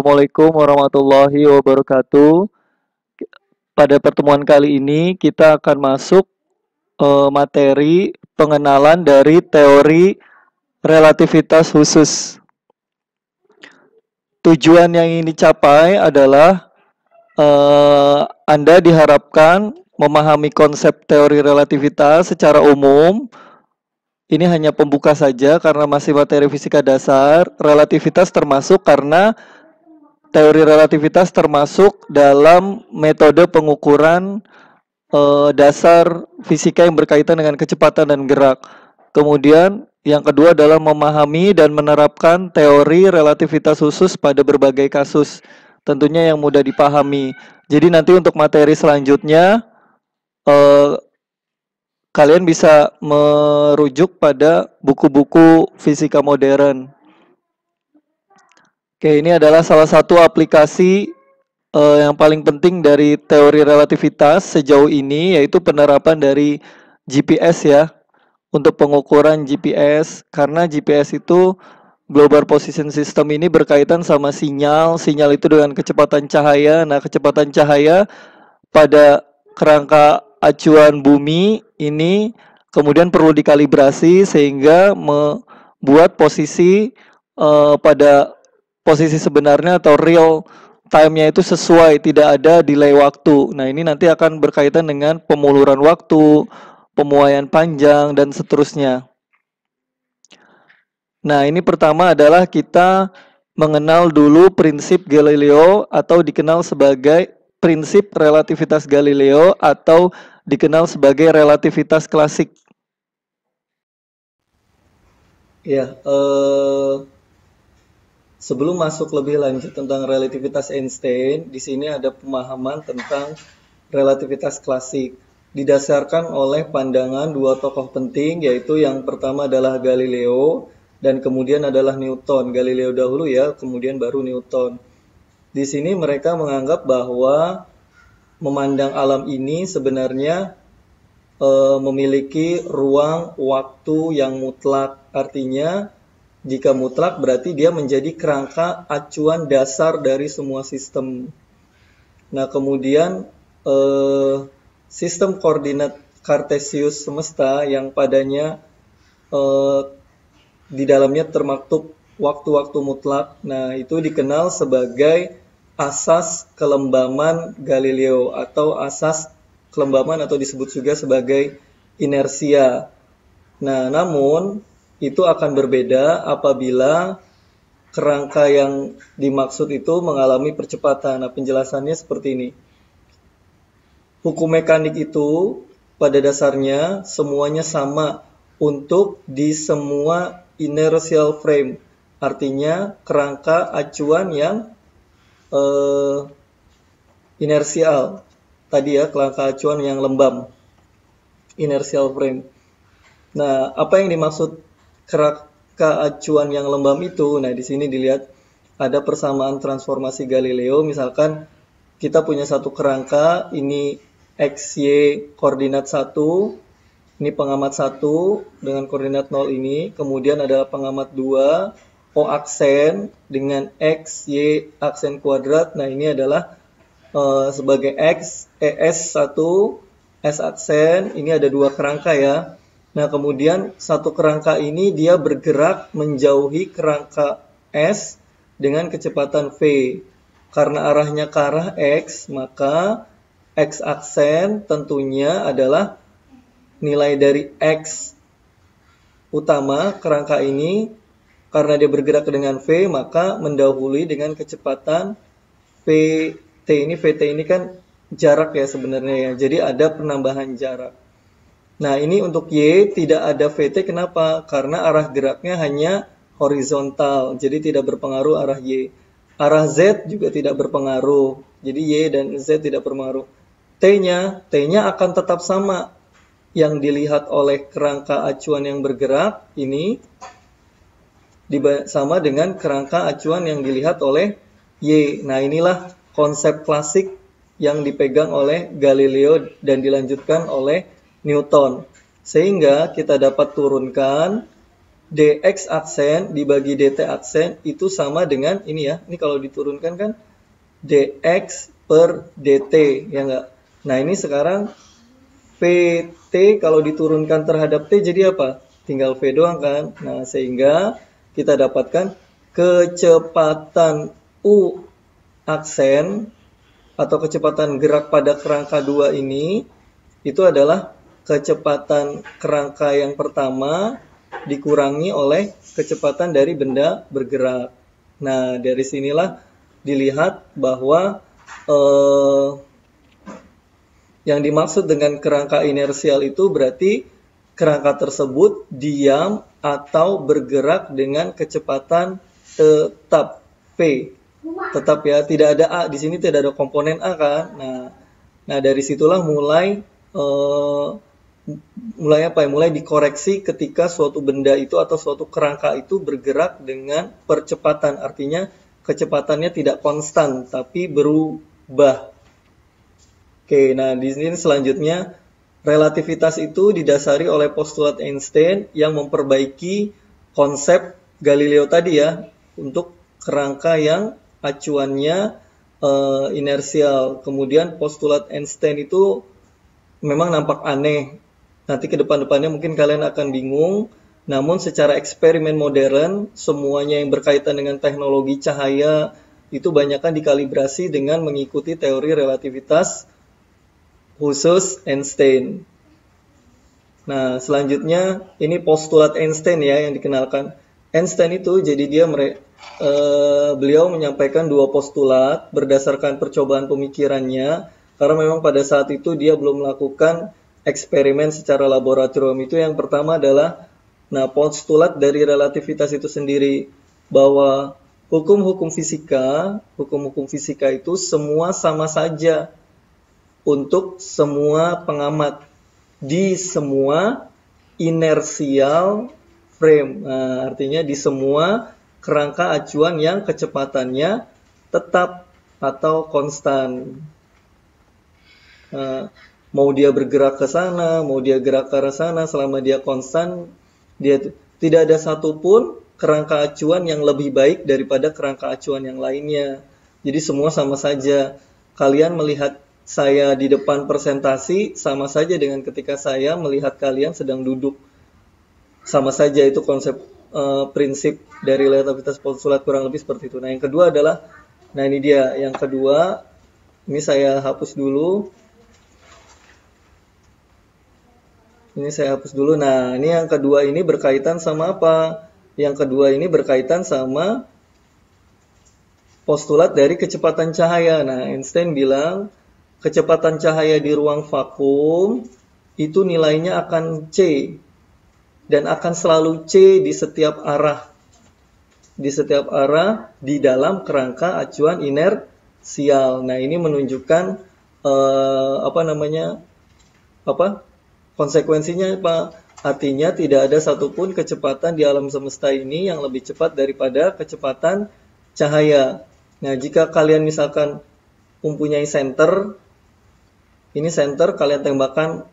Assalamualaikum warahmatullahi wabarakatuh. Pada pertemuan kali ini kita akan masuk uh, materi pengenalan dari teori relativitas khusus. Tujuan yang ingin dicapai adalah uh, Anda diharapkan memahami konsep teori relativitas secara umum. Ini hanya pembuka saja karena masih materi fisika dasar. Relativitas termasuk karena teori relativitas termasuk dalam metode pengukuran uh, dasar fisika yang berkaitan dengan kecepatan dan gerak. Kemudian yang kedua adalah memahami dan menerapkan teori relativitas khusus pada berbagai kasus. Tentunya yang mudah dipahami. Jadi nanti untuk materi selanjutnya eh, kalian bisa merujuk pada buku-buku fisika modern Oke, ini adalah salah satu aplikasi uh, yang paling penting dari teori relativitas sejauh ini, yaitu penerapan dari GPS ya, untuk pengukuran GPS, karena GPS itu Global Position System ini berkaitan sama sinyal, sinyal itu dengan kecepatan cahaya. Nah, kecepatan cahaya pada kerangka acuan bumi ini kemudian perlu dikalibrasi sehingga membuat posisi uh, pada posisi sebenarnya atau real time-nya itu sesuai, tidak ada delay waktu. Nah, ini nanti akan berkaitan dengan pemuluran waktu, pemuaian panjang, dan seterusnya. Nah, ini pertama adalah kita mengenal dulu prinsip Galileo atau dikenal sebagai prinsip relativitas Galileo atau dikenal sebagai relativitas klasik. Ya, eh Sebelum masuk lebih lanjut tentang relativitas Einstein, di sini ada pemahaman tentang relativitas klasik didasarkan oleh pandangan dua tokoh penting yaitu yang pertama adalah Galileo dan kemudian adalah Newton. Galileo dahulu ya, kemudian baru Newton. Di sini mereka menganggap bahwa memandang alam ini sebenarnya e, memiliki ruang waktu yang mutlak. Artinya jika mutlak berarti dia menjadi kerangka acuan dasar dari semua sistem. Nah, kemudian eh, sistem koordinat kartesius semesta yang padanya eh, di dalamnya termaktub waktu-waktu mutlak. Nah, itu dikenal sebagai asas kelembaman Galileo atau asas kelembaman atau disebut juga sebagai inersia. Nah, namun itu akan berbeda apabila kerangka yang dimaksud itu mengalami percepatan. Nah, penjelasannya seperti ini. Hukum mekanik itu pada dasarnya semuanya sama untuk di semua inertial frame. Artinya kerangka acuan yang eh, inersial. Tadi ya kerangka acuan yang lembam. Inertial frame. Nah, apa yang dimaksud kerangka acuan yang lembam itu. Nah, di sini dilihat ada persamaan transformasi Galileo. Misalkan kita punya satu kerangka, ini x, y koordinat 1, ini pengamat 1 dengan koordinat 0 ini, kemudian ada pengamat 2, O aksen dengan X, Y aksen kuadrat. Nah, ini adalah uh, sebagai X, ES 1, S aksen, ini ada dua kerangka ya Nah, kemudian satu kerangka ini dia bergerak menjauhi kerangka S dengan kecepatan V. Karena arahnya ke arah X, maka X aksen tentunya adalah nilai dari X utama kerangka ini. Karena dia bergerak dengan V, maka mendahului dengan kecepatan VT. Ini VT ini kan jarak ya sebenarnya ya. Jadi ada penambahan jarak. Nah, ini untuk Y tidak ada VT kenapa? Karena arah geraknya hanya horizontal, jadi tidak berpengaruh arah Y. Arah Z juga tidak berpengaruh, jadi Y dan Z tidak berpengaruh. T-nya, T-nya akan tetap sama. Yang dilihat oleh kerangka acuan yang bergerak ini sama dengan kerangka acuan yang dilihat oleh Y. Nah, inilah konsep klasik yang dipegang oleh Galileo dan dilanjutkan oleh Newton. Sehingga kita dapat turunkan dx aksen dibagi dt aksen itu sama dengan ini ya. Ini kalau diturunkan kan dx per dt ya enggak. Nah, ini sekarang vt kalau diturunkan terhadap t jadi apa? Tinggal v doang kan. Nah, sehingga kita dapatkan kecepatan u aksen atau kecepatan gerak pada kerangka 2 ini itu adalah kecepatan kerangka yang pertama dikurangi oleh kecepatan dari benda bergerak. Nah, dari sinilah dilihat bahwa eh, yang dimaksud dengan kerangka inersial itu berarti kerangka tersebut diam atau bergerak dengan kecepatan tetap P. Tetap ya, tidak ada A di sini tidak ada komponen A kan. Nah, nah dari situlah mulai eh, mulai apa ya mulai dikoreksi ketika suatu benda itu atau suatu kerangka itu bergerak dengan percepatan artinya kecepatannya tidak konstan tapi berubah oke nah di sini selanjutnya relativitas itu didasari oleh postulat Einstein yang memperbaiki konsep Galileo tadi ya untuk kerangka yang acuannya uh, inersial kemudian postulat Einstein itu memang nampak aneh nanti ke depan-depannya mungkin kalian akan bingung. Namun secara eksperimen modern, semuanya yang berkaitan dengan teknologi cahaya itu banyakkan dikalibrasi dengan mengikuti teori relativitas khusus Einstein. Nah, selanjutnya ini postulat Einstein ya yang dikenalkan. Einstein itu jadi dia mere, e, beliau menyampaikan dua postulat berdasarkan percobaan pemikirannya karena memang pada saat itu dia belum melakukan eksperimen secara laboratorium itu yang pertama adalah nah postulat dari relativitas itu sendiri bahwa hukum-hukum fisika, hukum-hukum fisika itu semua sama saja untuk semua pengamat di semua inersial frame. Nah, artinya di semua kerangka acuan yang kecepatannya tetap atau konstan. Nah, mau dia bergerak ke sana, mau dia gerak ke arah sana, selama dia konstan, dia tidak ada satupun kerangka acuan yang lebih baik daripada kerangka acuan yang lainnya. Jadi semua sama saja. Kalian melihat saya di depan presentasi sama saja dengan ketika saya melihat kalian sedang duduk. Sama saja itu konsep uh, prinsip dari relativitas postulat kurang lebih seperti itu. Nah, yang kedua adalah nah ini dia, yang kedua ini saya hapus dulu. Ini saya hapus dulu. Nah, ini yang kedua ini berkaitan sama apa? Yang kedua ini berkaitan sama postulat dari kecepatan cahaya. Nah, Einstein bilang kecepatan cahaya di ruang vakum itu nilainya akan C dan akan selalu C di setiap arah. Di setiap arah di dalam kerangka acuan inersial. Nah, ini menunjukkan eh, apa namanya? apa? Konsekuensinya apa? Artinya tidak ada satupun kecepatan di alam semesta ini yang lebih cepat daripada kecepatan cahaya. Nah, jika kalian misalkan mempunyai senter, ini senter kalian tembakan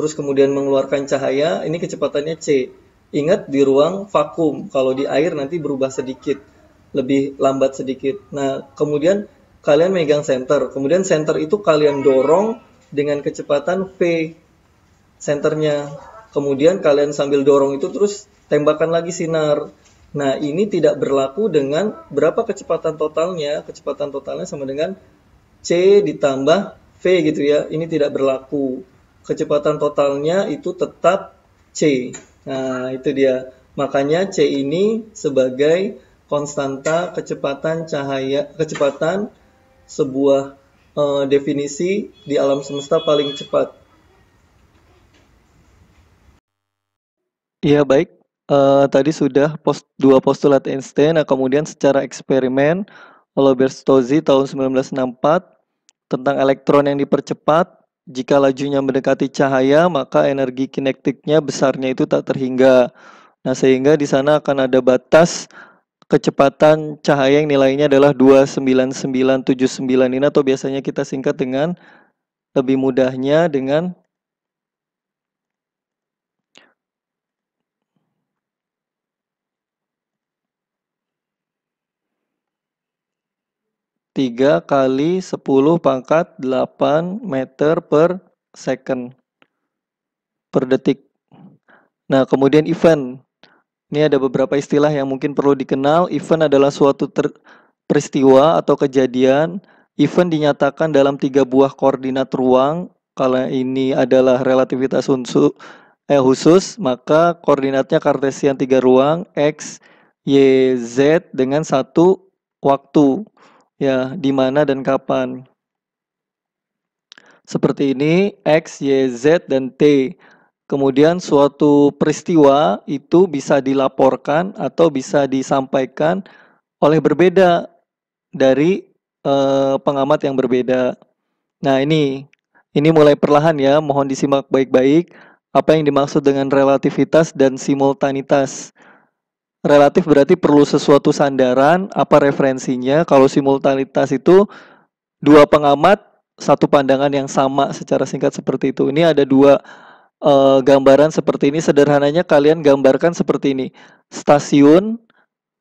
terus kemudian mengeluarkan cahaya, ini kecepatannya C. Ingat di ruang vakum, kalau di air nanti berubah sedikit, lebih lambat sedikit. Nah, kemudian kalian megang senter, kemudian senter itu kalian dorong dengan kecepatan V senternya. Kemudian kalian sambil dorong itu terus tembakan lagi sinar. Nah, ini tidak berlaku dengan berapa kecepatan totalnya. Kecepatan totalnya sama dengan C ditambah V gitu ya. Ini tidak berlaku. Kecepatan totalnya itu tetap C. Nah, itu dia. Makanya C ini sebagai konstanta kecepatan cahaya kecepatan sebuah uh, definisi di alam semesta paling cepat. Iya baik, uh, tadi sudah post, dua postulat Einstein, nah kemudian secara eksperimen Robert Stozzi tahun 1964 tentang elektron yang dipercepat, jika lajunya mendekati cahaya maka energi kinetiknya besarnya itu tak terhingga. Nah sehingga di sana akan ada batas kecepatan cahaya yang nilainya adalah 29979 ini atau biasanya kita singkat dengan lebih mudahnya dengan 3 kali 10 pangkat 8 meter per second per detik. Nah, kemudian event. Ini ada beberapa istilah yang mungkin perlu dikenal. Event adalah suatu peristiwa atau kejadian. Event dinyatakan dalam tiga buah koordinat ruang. Kalau ini adalah relativitas unsur, eh, khusus, maka koordinatnya kartesian tiga ruang, X, Y, Z dengan satu waktu ya di mana dan kapan. Seperti ini X, Y, Z dan T. Kemudian suatu peristiwa itu bisa dilaporkan atau bisa disampaikan oleh berbeda dari eh, pengamat yang berbeda. Nah, ini ini mulai perlahan ya, mohon disimak baik-baik apa yang dimaksud dengan relativitas dan simultanitas. Relatif berarti perlu sesuatu sandaran, apa referensinya. Kalau simultanitas itu dua pengamat, satu pandangan yang sama secara singkat seperti itu. Ini ada dua uh, gambaran seperti ini. Sederhananya kalian gambarkan seperti ini. Stasiun,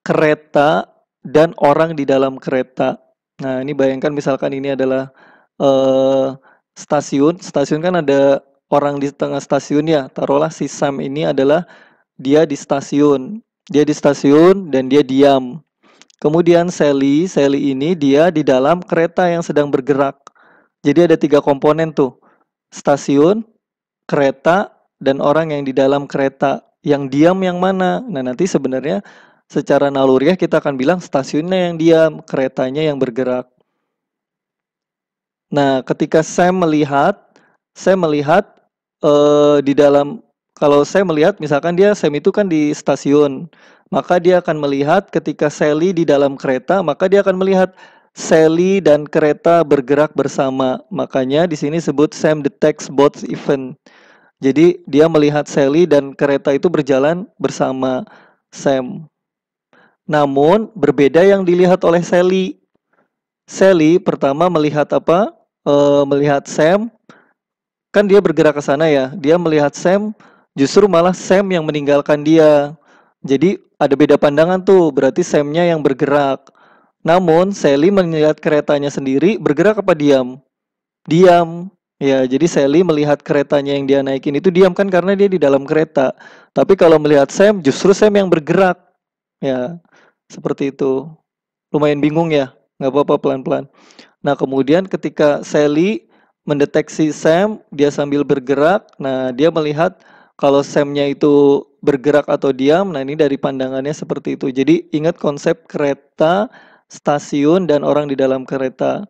kereta, dan orang di dalam kereta. Nah, ini bayangkan misalkan ini adalah uh, stasiun. Stasiun kan ada orang di tengah stasiun ya. Taruhlah si Sam ini adalah dia di stasiun. Dia di stasiun dan dia diam. Kemudian Sally, Sally ini dia di dalam kereta yang sedang bergerak. Jadi ada tiga komponen tuh. Stasiun, kereta, dan orang yang di dalam kereta. Yang diam yang mana? Nah nanti sebenarnya secara naluriah kita akan bilang stasiunnya yang diam, keretanya yang bergerak. Nah ketika saya melihat, saya melihat uh, di dalam kalau saya melihat misalkan dia Sam itu kan di stasiun, maka dia akan melihat ketika Sally di dalam kereta, maka dia akan melihat Sally dan kereta bergerak bersama. Makanya di sini sebut Sam detects both event. Jadi dia melihat Sally dan kereta itu berjalan bersama Sam. Namun berbeda yang dilihat oleh Sally. Sally pertama melihat apa? E, melihat Sam. Kan dia bergerak ke sana ya. Dia melihat Sam justru malah Sam yang meninggalkan dia. Jadi ada beda pandangan tuh, berarti Samnya yang bergerak. Namun Sally melihat keretanya sendiri bergerak apa diam? Diam. Ya, jadi Sally melihat keretanya yang dia naikin itu diam kan karena dia di dalam kereta. Tapi kalau melihat Sam, justru Sam yang bergerak. Ya, seperti itu. Lumayan bingung ya, nggak apa-apa pelan-pelan. Nah, kemudian ketika Sally mendeteksi Sam, dia sambil bergerak, nah dia melihat kalau semnya itu bergerak atau diam, nah ini dari pandangannya seperti itu. Jadi ingat konsep kereta, stasiun, dan orang di dalam kereta.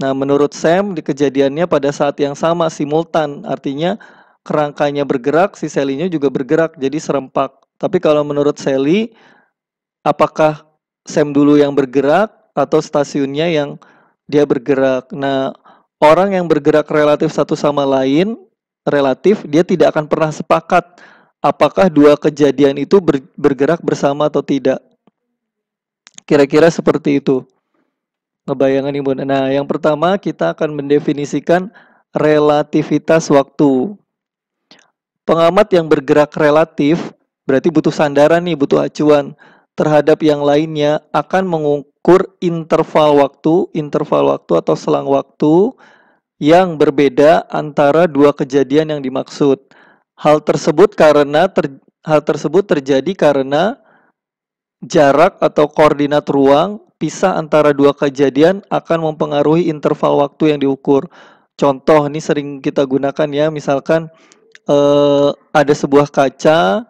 Nah, menurut Sam, di kejadiannya pada saat yang sama simultan, artinya kerangkanya bergerak, si selinya juga bergerak, jadi serempak. Tapi kalau menurut Sally, apakah Sam dulu yang bergerak atau stasiunnya yang dia bergerak? Nah, orang yang bergerak relatif satu sama lain relatif dia tidak akan pernah sepakat apakah dua kejadian itu bergerak bersama atau tidak. Kira-kira seperti itu. ngebayangkan ibu. Nah, yang pertama kita akan mendefinisikan relativitas waktu. Pengamat yang bergerak relatif berarti butuh sandaran nih, butuh acuan terhadap yang lainnya akan mengukur interval waktu, interval waktu atau selang waktu yang berbeda antara dua kejadian yang dimaksud. Hal tersebut karena ter, hal tersebut terjadi karena jarak atau koordinat ruang pisah antara dua kejadian akan mempengaruhi interval waktu yang diukur. Contoh ini sering kita gunakan ya, misalkan eh, ada sebuah kaca,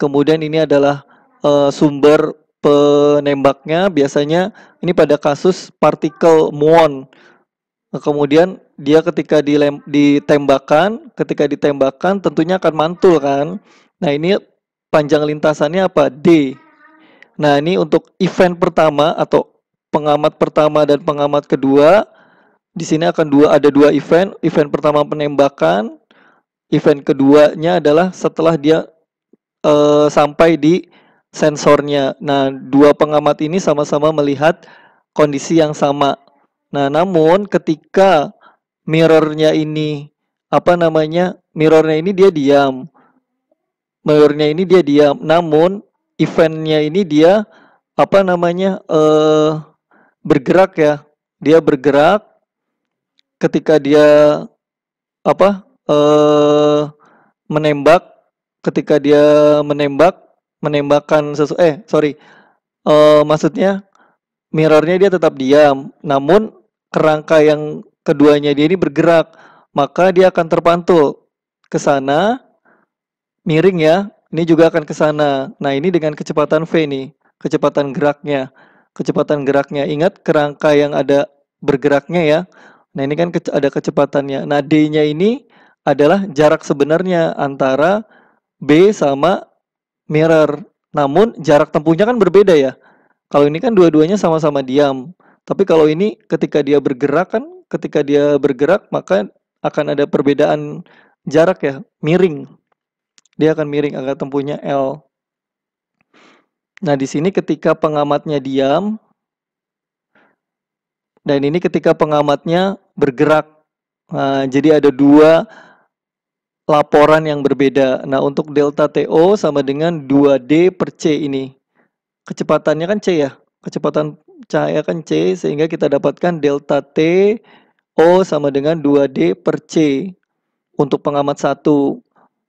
kemudian ini adalah eh, sumber penembaknya biasanya ini pada kasus partikel muon. Kemudian dia ketika dilem, ditembakkan, ketika ditembakkan tentunya akan mantul kan. Nah, ini panjang lintasannya apa? D. Nah, ini untuk event pertama atau pengamat pertama dan pengamat kedua. Di sini akan dua ada dua event. Event pertama penembakan, event keduanya adalah setelah dia e, sampai di sensornya. Nah, dua pengamat ini sama-sama melihat kondisi yang sama. Nah, namun ketika mirrornya ini apa namanya mirrornya ini dia diam mirrornya ini dia diam namun eventnya ini dia apa namanya eh, bergerak ya dia bergerak ketika dia apa eh, menembak ketika dia menembak menembakkan sesu eh sorry eh, maksudnya mirrornya dia tetap diam namun kerangka yang keduanya dia ini bergerak, maka dia akan terpantul ke sana miring ya. Ini juga akan ke sana. Nah, ini dengan kecepatan v nih, kecepatan geraknya. Kecepatan geraknya. Ingat kerangka yang ada bergeraknya ya. Nah, ini kan ada kecepatannya. Nah, d-nya ini adalah jarak sebenarnya antara b sama mirror. Namun jarak tempuhnya kan berbeda ya. Kalau ini kan dua-duanya sama-sama diam. Tapi kalau ini ketika dia bergerak kan ketika dia bergerak maka akan ada perbedaan jarak ya, miring. Dia akan miring agar tempuhnya L. Nah, di sini ketika pengamatnya diam dan ini ketika pengamatnya bergerak. Nah, jadi ada dua laporan yang berbeda. Nah, untuk delta TO sama dengan 2D per C ini. Kecepatannya kan C ya. Kecepatan cahaya kan C sehingga kita dapatkan delta T O sama dengan 2D per C untuk pengamat satu.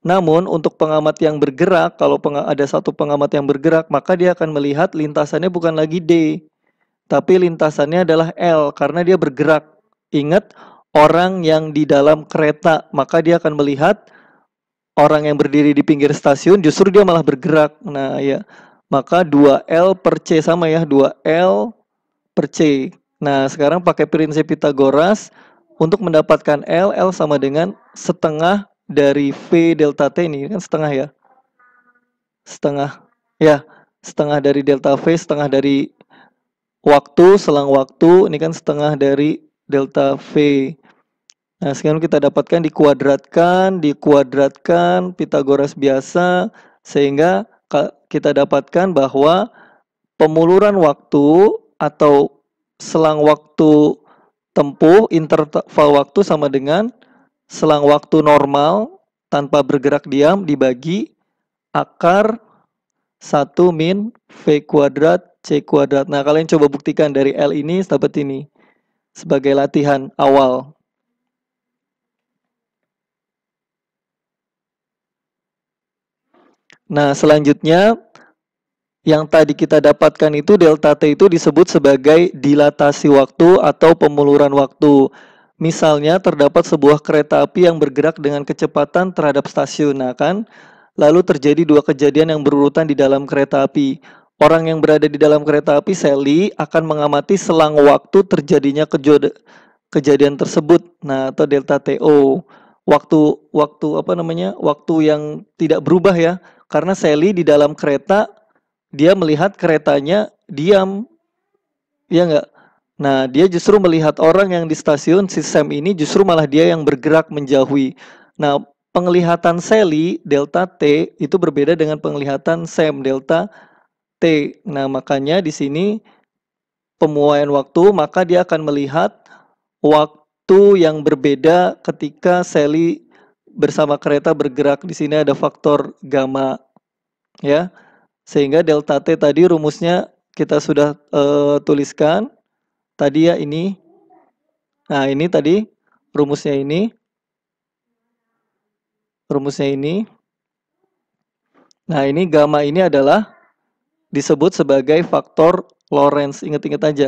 Namun untuk pengamat yang bergerak, kalau ada satu pengamat yang bergerak, maka dia akan melihat lintasannya bukan lagi D, tapi lintasannya adalah L karena dia bergerak. Ingat, orang yang di dalam kereta, maka dia akan melihat orang yang berdiri di pinggir stasiun, justru dia malah bergerak. Nah ya, maka 2L per C sama ya, 2L per C. Nah, sekarang pakai prinsip Pitagoras untuk mendapatkan L, L sama dengan setengah dari V delta T ini, kan setengah ya? Setengah, ya, setengah dari delta V, setengah dari waktu, selang waktu, ini kan setengah dari delta V. Nah, sekarang kita dapatkan dikuadratkan, dikuadratkan Pitagoras biasa, sehingga kita dapatkan bahwa pemuluran waktu atau selang waktu tempuh interval waktu sama dengan selang waktu normal tanpa bergerak diam dibagi akar 1 min V kuadrat C kuadrat. Nah, kalian coba buktikan dari L ini seperti ini sebagai latihan awal. Nah, selanjutnya yang tadi kita dapatkan itu delta T itu disebut sebagai dilatasi waktu atau pemuluran waktu. Misalnya terdapat sebuah kereta api yang bergerak dengan kecepatan terhadap stasiun, nah kan? Lalu terjadi dua kejadian yang berurutan di dalam kereta api. Orang yang berada di dalam kereta api Sally akan mengamati selang waktu terjadinya kejadian tersebut. Nah, atau delta TO. Waktu waktu apa namanya? Waktu yang tidak berubah ya. Karena Sally di dalam kereta dia melihat keretanya diam. Ya enggak? Nah, dia justru melihat orang yang di stasiun si Sam ini justru malah dia yang bergerak menjauhi. Nah, penglihatan Sally delta T itu berbeda dengan penglihatan Sam delta T. Nah, makanya di sini pemuaian waktu maka dia akan melihat waktu yang berbeda ketika Sally bersama kereta bergerak. Di sini ada faktor gamma ya. Sehingga delta T tadi rumusnya kita sudah uh, tuliskan. Tadi ya ini. Nah, ini tadi rumusnya ini. Rumusnya ini. Nah, ini gamma ini adalah disebut sebagai faktor Lorentz. Ingat-ingat aja,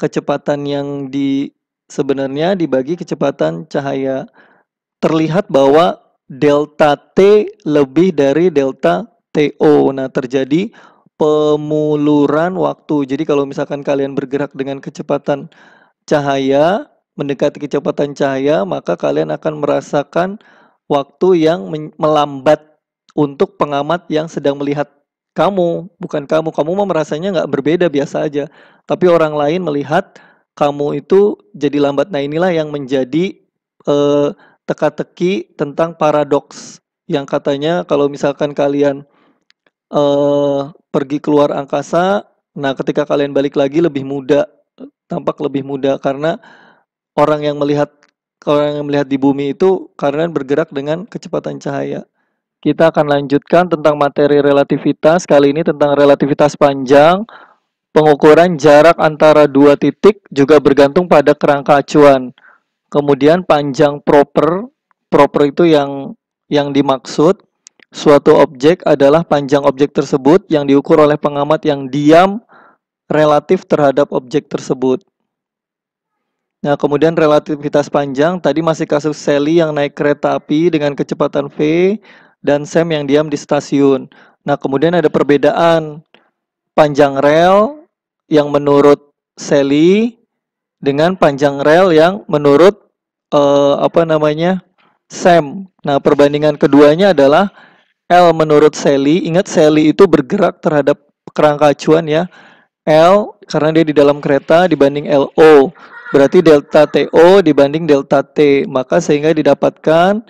kecepatan yang di sebenarnya dibagi kecepatan cahaya. Terlihat bahwa delta T lebih dari delta TO. Nah, terjadi pemuluran waktu. Jadi kalau misalkan kalian bergerak dengan kecepatan cahaya, mendekati kecepatan cahaya, maka kalian akan merasakan waktu yang melambat untuk pengamat yang sedang melihat kamu, bukan kamu. Kamu mah merasanya nggak berbeda biasa aja, tapi orang lain melihat kamu itu jadi lambat. Nah inilah yang menjadi eh, teka-teki tentang paradoks yang katanya kalau misalkan kalian uh, pergi keluar angkasa. Nah, ketika kalian balik lagi lebih muda, tampak lebih muda karena orang yang melihat orang yang melihat di bumi itu karena bergerak dengan kecepatan cahaya. Kita akan lanjutkan tentang materi relativitas. Kali ini tentang relativitas panjang. Pengukuran jarak antara dua titik juga bergantung pada kerangka acuan. Kemudian panjang proper, proper itu yang yang dimaksud Suatu objek adalah panjang objek tersebut yang diukur oleh pengamat yang diam relatif terhadap objek tersebut. Nah, kemudian relativitas panjang tadi masih kasus Sally yang naik kereta api dengan kecepatan V dan Sam yang diam di stasiun. Nah, kemudian ada perbedaan panjang rel yang menurut Sally dengan panjang rel yang menurut uh, apa namanya Sam. Nah, perbandingan keduanya adalah L menurut Sally, ingat Sally itu bergerak terhadap kerangka acuan ya. L karena dia di dalam kereta dibanding LO. Berarti delta TO dibanding delta T. Maka sehingga didapatkan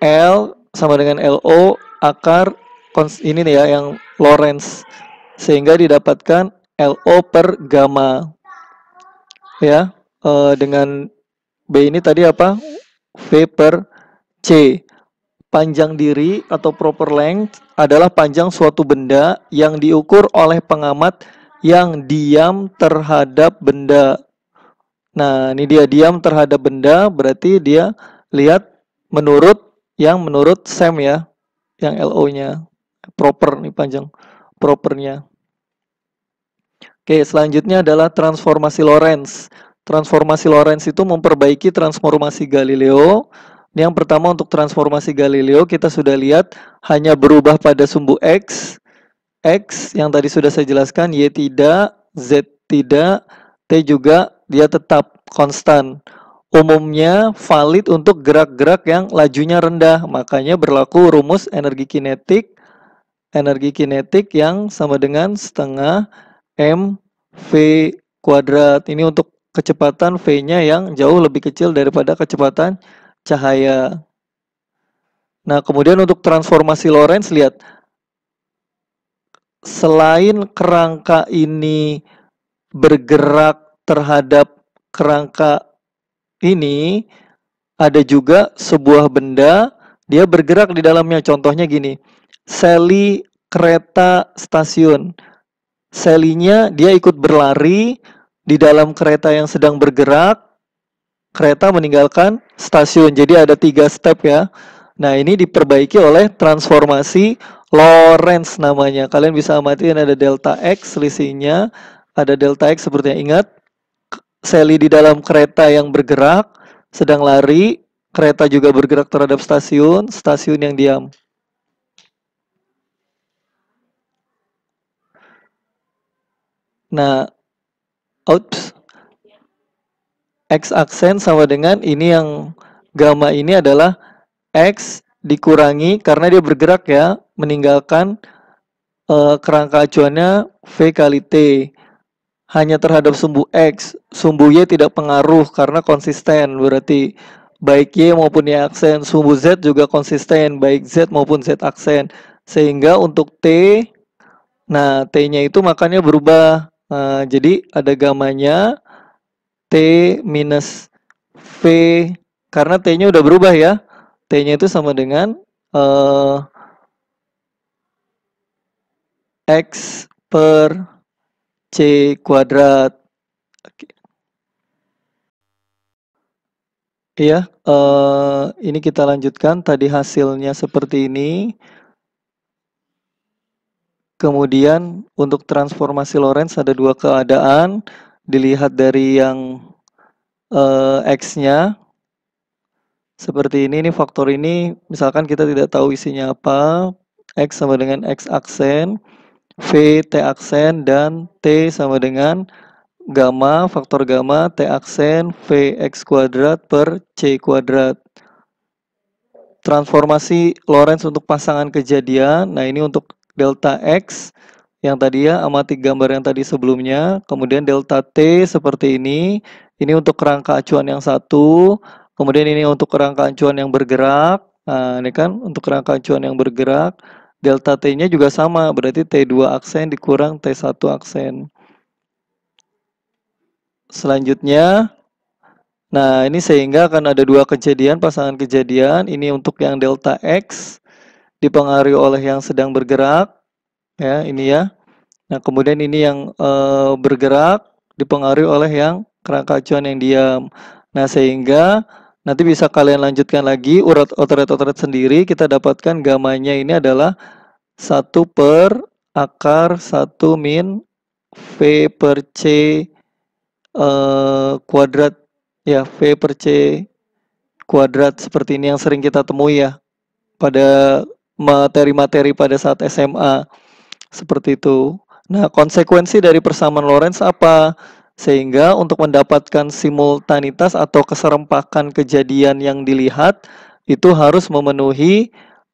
L sama dengan LO akar ini nih ya yang Lorentz. Sehingga didapatkan LO per gamma. Ya, eh, dengan B ini tadi apa? V per C. Panjang diri atau proper length adalah panjang suatu benda yang diukur oleh pengamat yang diam terhadap benda. Nah, ini dia diam terhadap benda, berarti dia lihat menurut yang menurut Sam ya, yang LO-nya proper nih panjang propernya. Oke, selanjutnya adalah transformasi Lorentz. Transformasi Lorentz itu memperbaiki transformasi Galileo yang pertama untuk transformasi Galileo kita sudah lihat hanya berubah pada sumbu X. X yang tadi sudah saya jelaskan, Y tidak, Z tidak, T juga dia tetap konstan. Umumnya valid untuk gerak-gerak yang lajunya rendah, makanya berlaku rumus energi kinetik energi kinetik yang sama dengan setengah m v kuadrat. Ini untuk kecepatan V-nya yang jauh lebih kecil daripada kecepatan cahaya. Nah, kemudian untuk transformasi Lorentz lihat selain kerangka ini bergerak terhadap kerangka ini ada juga sebuah benda dia bergerak di dalamnya contohnya gini seli kereta stasiun selinya dia ikut berlari di dalam kereta yang sedang bergerak kereta meninggalkan stasiun. Jadi ada tiga step ya. Nah ini diperbaiki oleh transformasi Lorentz namanya. Kalian bisa ini ada delta x selisihnya, ada delta x sepertinya. Ingat seli di dalam kereta yang bergerak sedang lari, kereta juga bergerak terhadap stasiun, stasiun yang diam. Nah, oops. X aksen sama dengan ini yang gamma ini adalah X dikurangi karena dia bergerak ya, meninggalkan e, kerangka acuannya V kali T. Hanya terhadap sumbu X, sumbu Y tidak pengaruh karena konsisten, berarti baik Y maupun Y aksen, sumbu Z juga konsisten, baik Z maupun Z aksen. Sehingga untuk T, nah T-nya itu makanya berubah. Nah, jadi ada gamanya, T minus V karena T-nya udah berubah ya. T-nya itu sama dengan uh, X per C kuadrat. ya Iya, uh, ini kita lanjutkan. Tadi hasilnya seperti ini. Kemudian untuk transformasi Lorentz ada dua keadaan dilihat dari yang uh, X-nya seperti ini, ini faktor ini misalkan kita tidak tahu isinya apa, X sama dengan X aksen, V T aksen, dan T sama dengan gamma, faktor gamma T aksen V X kuadrat per C kuadrat. Transformasi Lorentz untuk pasangan kejadian, nah ini untuk delta X, yang tadi ya amati gambar yang tadi sebelumnya kemudian delta t seperti ini ini untuk kerangka acuan yang satu kemudian ini untuk kerangka acuan yang bergerak nah, ini kan untuk kerangka acuan yang bergerak delta t nya juga sama berarti t2 aksen dikurang t1 aksen selanjutnya nah ini sehingga akan ada dua kejadian pasangan kejadian ini untuk yang delta x dipengaruhi oleh yang sedang bergerak ya ini ya. Nah kemudian ini yang e, bergerak dipengaruhi oleh yang kerangka acuan yang diam. Nah sehingga nanti bisa kalian lanjutkan lagi urat urat otret sendiri kita dapatkan gamanya ini adalah satu per akar satu min V per C eh, kuadrat ya V per C kuadrat seperti ini yang sering kita temui ya pada materi-materi pada saat SMA seperti itu. Nah, konsekuensi dari persamaan Lorentz apa? Sehingga untuk mendapatkan simultanitas atau keserempakan kejadian yang dilihat itu harus memenuhi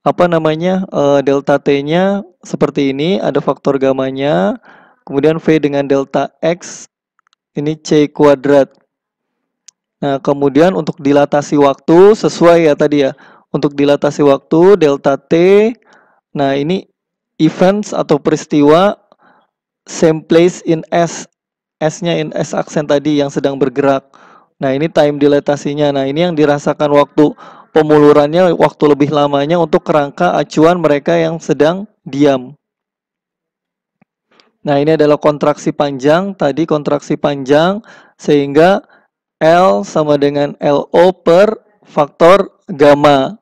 apa namanya eh, delta t-nya seperti ini ada faktor gamanya kemudian v dengan delta x ini c kuadrat nah kemudian untuk dilatasi waktu sesuai ya tadi ya untuk dilatasi waktu delta t nah ini events atau peristiwa same place in S S-nya in S aksen tadi yang sedang bergerak. Nah, ini time dilatasinya. Nah, ini yang dirasakan waktu pemulurannya waktu lebih lamanya untuk kerangka acuan mereka yang sedang diam. Nah, ini adalah kontraksi panjang, tadi kontraksi panjang sehingga L sama dengan LO per faktor gamma.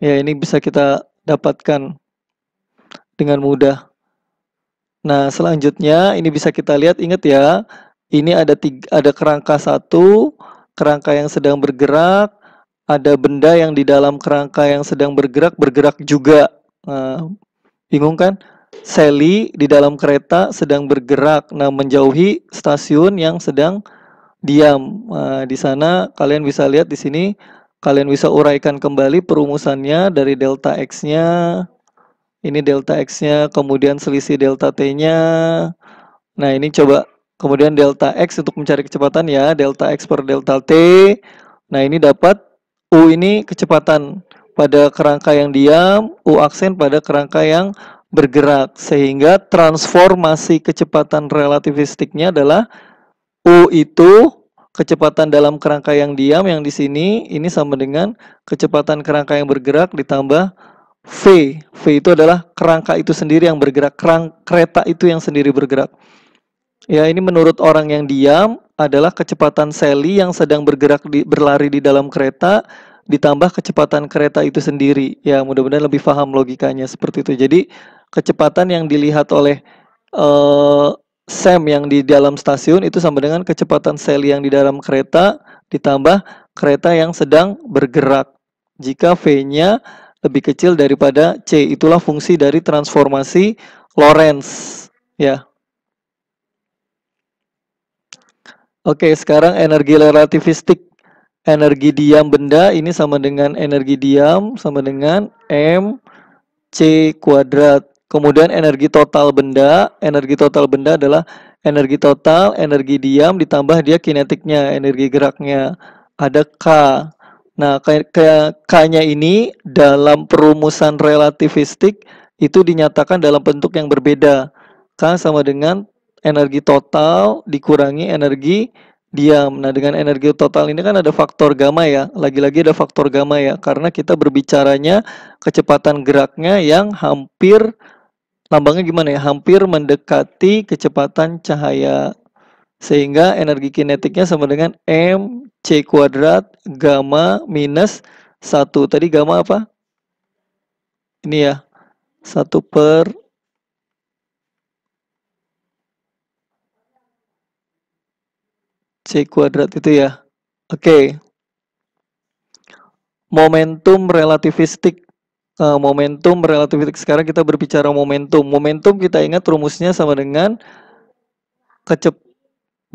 Ya, ini bisa kita dapatkan dengan mudah. Nah, selanjutnya ini bisa kita lihat, ingat ya, ini ada tiga, ada kerangka satu, kerangka yang sedang bergerak, ada benda yang di dalam kerangka yang sedang bergerak, bergerak juga. Nah, bingung kan? Sally di dalam kereta sedang bergerak, nah menjauhi stasiun yang sedang diam. Nah, di sana kalian bisa lihat di sini, kalian bisa uraikan kembali perumusannya dari delta X-nya, ini delta X-nya, kemudian selisih delta T-nya. Nah, ini coba kemudian delta X untuk mencari kecepatan ya, delta X per delta T. Nah, ini dapat U ini kecepatan pada kerangka yang diam, U aksen pada kerangka yang bergerak. Sehingga transformasi kecepatan relativistiknya adalah U itu kecepatan dalam kerangka yang diam yang di sini ini sama dengan kecepatan kerangka yang bergerak ditambah V. V itu adalah kerangka itu sendiri yang bergerak, kerang kereta itu yang sendiri bergerak. Ya, ini menurut orang yang diam adalah kecepatan Sally yang sedang bergerak di, berlari di dalam kereta ditambah kecepatan kereta itu sendiri. Ya, mudah-mudahan lebih paham logikanya seperti itu. Jadi, kecepatan yang dilihat oleh uh, Sam yang di dalam stasiun itu sama dengan kecepatan Sally yang di dalam kereta ditambah kereta yang sedang bergerak. Jika V-nya lebih kecil daripada C. Itulah fungsi dari transformasi Lorentz. Ya. Oke, sekarang energi relativistik. Energi diam benda ini sama dengan energi diam sama dengan M C kuadrat. Kemudian energi total benda, energi total benda adalah energi total, energi diam ditambah dia kinetiknya, energi geraknya. Ada K. Nah, K-nya ini dalam perumusan relativistik itu dinyatakan dalam bentuk yang berbeda. K kan sama dengan energi total dikurangi energi diam. Nah, dengan energi total ini kan ada faktor gamma ya. Lagi-lagi ada faktor gamma ya karena kita berbicaranya kecepatan geraknya yang hampir lambangnya gimana ya? Hampir mendekati kecepatan cahaya sehingga energi kinetiknya sama dengan M C kuadrat gamma minus satu Tadi gamma apa? Ini ya. satu per C kuadrat itu ya. Oke. Okay. Momentum relativistik. Eh, momentum relativistik. Sekarang kita berbicara momentum. Momentum kita ingat rumusnya sama dengan Kecep,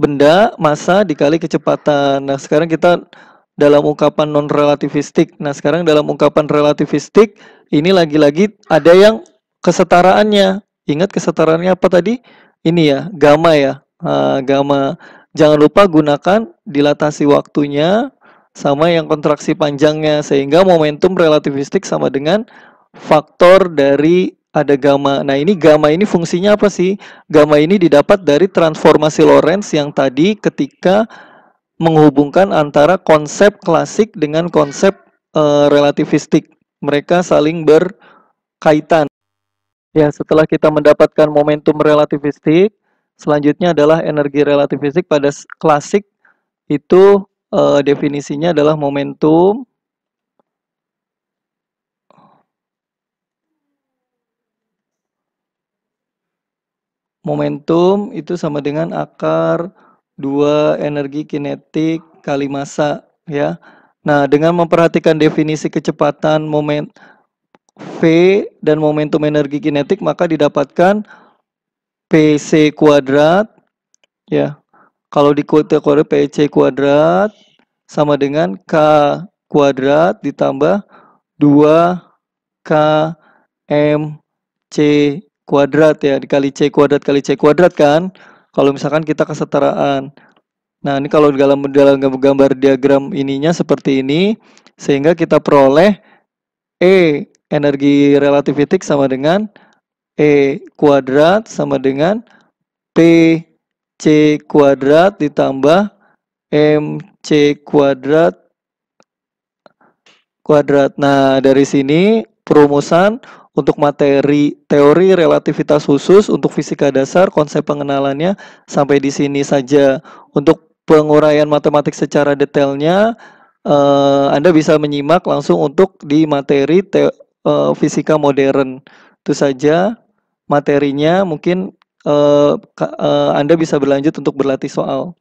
benda masa dikali kecepatan. Nah, sekarang kita dalam ungkapan non relativistik. Nah, sekarang dalam ungkapan relativistik ini lagi-lagi ada yang kesetaraannya. Ingat kesetaraannya apa tadi? Ini ya, gamma ya. Ah, gamma. Jangan lupa gunakan dilatasi waktunya sama yang kontraksi panjangnya sehingga momentum relativistik sama dengan faktor dari ada gamma. Nah, ini gamma ini fungsinya apa sih? Gamma ini didapat dari transformasi Lorentz yang tadi ketika menghubungkan antara konsep klasik dengan konsep uh, relativistik. Mereka saling berkaitan. Ya, setelah kita mendapatkan momentum relativistik, selanjutnya adalah energi relativistik pada klasik itu uh, definisinya adalah momentum Momentum itu sama dengan akar dua energi kinetik kali massa ya. Nah, dengan memperhatikan definisi kecepatan momen V dan momentum energi kinetik maka didapatkan PC kuadrat ya. Kalau di kuadrat PC kuadrat sama dengan K kuadrat ditambah 2 c kuadrat ya dikali C kuadrat kali C kuadrat kan kalau misalkan kita kesetaraan nah ini kalau dalam dalam gambar diagram ininya seperti ini sehingga kita peroleh E energi relativistik sama dengan E kuadrat sama dengan P C kuadrat ditambah MC kuadrat kuadrat. Nah, dari sini perumusan untuk materi teori relativitas khusus untuk fisika dasar konsep pengenalannya sampai di sini saja. Untuk penguraian matematik secara detailnya uh, Anda bisa menyimak langsung untuk di materi te, uh, fisika modern. Itu saja materinya mungkin uh, Anda bisa berlanjut untuk berlatih soal.